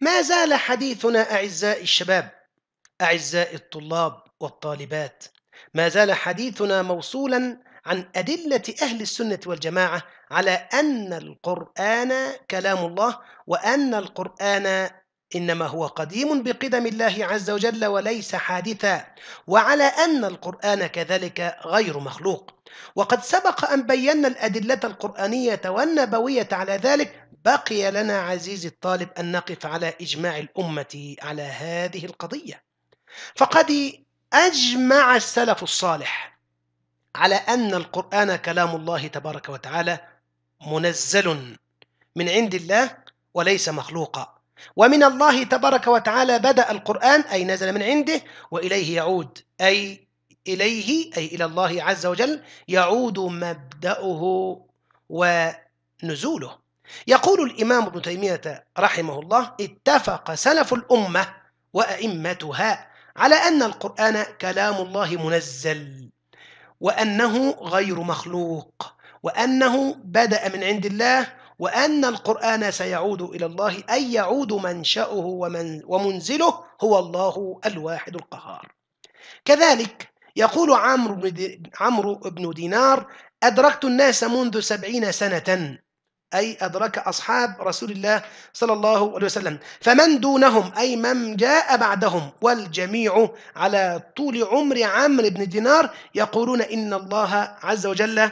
ما زال حديثنا أعزائي الشباب أعزائي الطلاب والطالبات ما زال حديثنا موصولا عن أدلة أهل السنة والجماعة على أن القرآن كلام الله وأن القرآن إنما هو قديم بقدم الله عز وجل وليس حادثا وعلى أن القرآن كذلك غير مخلوق وقد سبق أن بينا الأدلة القرآنية والنبوية على ذلك بقي لنا عزيزي الطالب أن نقف على إجماع الأمة على هذه القضية فقد أجمع السلف الصالح على أن القرآن كلام الله تبارك وتعالى منزل من عند الله وليس مخلوقا ومن الله تبارك وتعالى بدأ القرآن أي نزل من عنده وإليه يعود أي إليه أي إلى الله عز وجل يعود مبدأه ونزوله يقول الإمام ابن تيمية رحمه الله اتفق سلف الأمة وأئمتها على أن القرآن كلام الله منزل وأنه غير مخلوق وأنه بدأ من عند الله وأن القرآن سيعود إلى الله أي يعود منشأه ومن ومنزله هو الله الواحد القهار كذلك يقول عمرو عمرو بن دينار أدركت الناس منذ سبعين سنة أي أدرك أصحاب رسول الله صلى الله عليه وسلم فمن دونهم أي من جاء بعدهم والجميع على طول عمر عمرو بن دينار يقولون إن الله عز وجل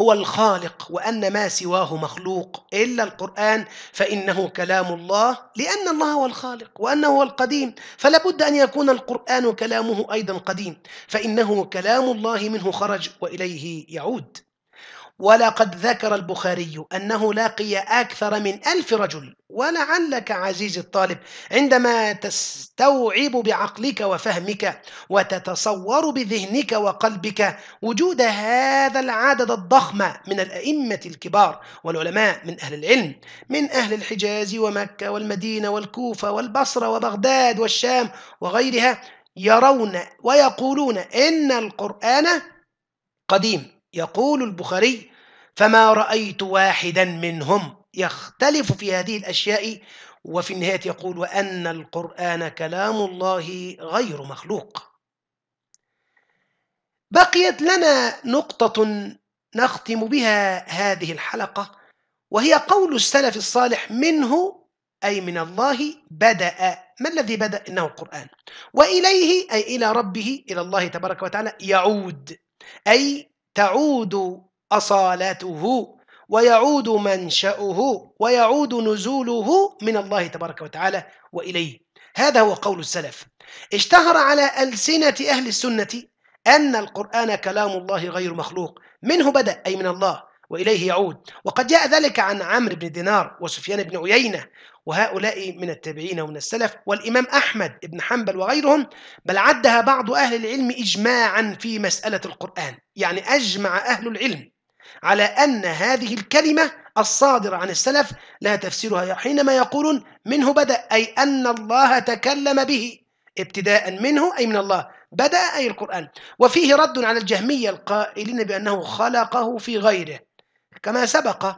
هو الخالق وأن ما سواه مخلوق إلا القرآن فإنه كلام الله لأن الله هو الخالق وأنه هو القديم فلا بد أن يكون القرآن كلامه أيضا قديم فإنه كلام الله منه خرج وإليه يعود ولقد ذكر البخاري أنه لاقي أكثر من ألف رجل ولعلك عزيزي الطالب عندما تستوعب بعقلك وفهمك وتتصور بذهنك وقلبك وجود هذا العدد الضخم من الأئمة الكبار والعلماء من أهل العلم من أهل الحجاز ومكة والمدينة والكوفة والبصرة وبغداد والشام وغيرها يرون ويقولون إن القرآن قديم يقول البخاري فما رأيت واحدا منهم يختلف في هذه الأشياء وفي النهاية يقول وأن القرآن كلام الله غير مخلوق بقيت لنا نقطة نختم بها هذه الحلقة وهي قول السلف الصالح منه أي من الله بدأ ما الذي بدأ إنه القرآن وإليه أي إلى ربه إلى الله تبارك وتعالى يعود أي تعود أصالته ويعود منشأه ويعود نزوله من الله تبارك وتعالى وإليه هذا هو قول السلف اشتهر على ألسنة أهل السنة أن القرآن كلام الله غير مخلوق منه بدأ أي من الله وإليه يعود وقد جاء ذلك عن عمرو بن دينار وسفيان بن عيينة وهؤلاء من التابعين ومن السلف والإمام أحمد بن حنبل وغيرهم بل عدها بعض أهل العلم إجماعا في مسألة القرآن يعني أجمع أهل العلم على أن هذه الكلمة الصادرة عن السلف لا تفسيرها حينما يقولون منه بدأ أي أن الله تكلم به ابتداء منه أي من الله بدأ أي القرآن وفيه رد على الجهمية القائلين بأنه خلقه في غيره كما سبق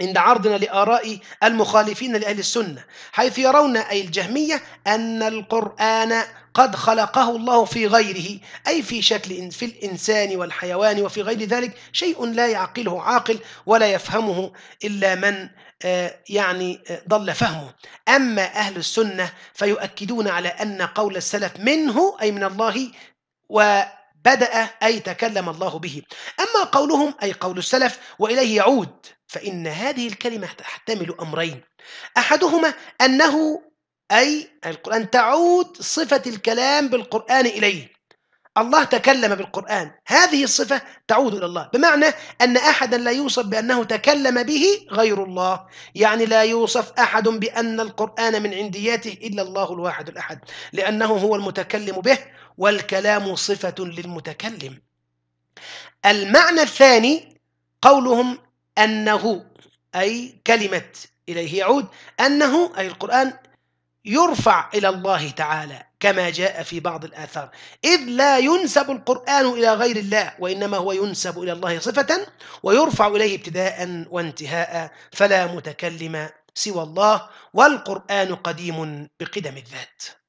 عند عرضنا لآراء المخالفين لأهل السنة حيث يرون أي الجهمية أن القرآن قد خلقه الله في غيره أي في شكل في الإنسان والحيوان وفي غير ذلك شيء لا يعقله عاقل ولا يفهمه إلا من آه، يعني آه، ضل فهمه أما أهل السنة فيؤكدون على أن قول السلف منه أي من الله و بدأ أي تكلم الله به أما قولهم أي قول السلف وإليه يعود فإن هذه الكلمة تحتمل أمرين أحدهما أنه أي القرآن تعود صفة الكلام بالقرآن إليه الله تكلم بالقرآن هذه الصفة تعود إلى الله بمعنى أن أحدا لا يوصف بأنه تكلم به غير الله يعني لا يوصف أحد بأن القرآن من عندياته إلا الله الواحد الأحد لأنه هو المتكلم به والكلام صفة للمتكلم المعنى الثاني قولهم أنه أي كلمة إليه يعود أنه أي القرآن يرفع إلى الله تعالى كما جاء في بعض الآثار إذ لا ينسب القرآن إلى غير الله وإنما هو ينسب إلى الله صفة ويرفع إليه ابتداء وانتهاء فلا متكلم سوى الله والقرآن قديم بقدم الذات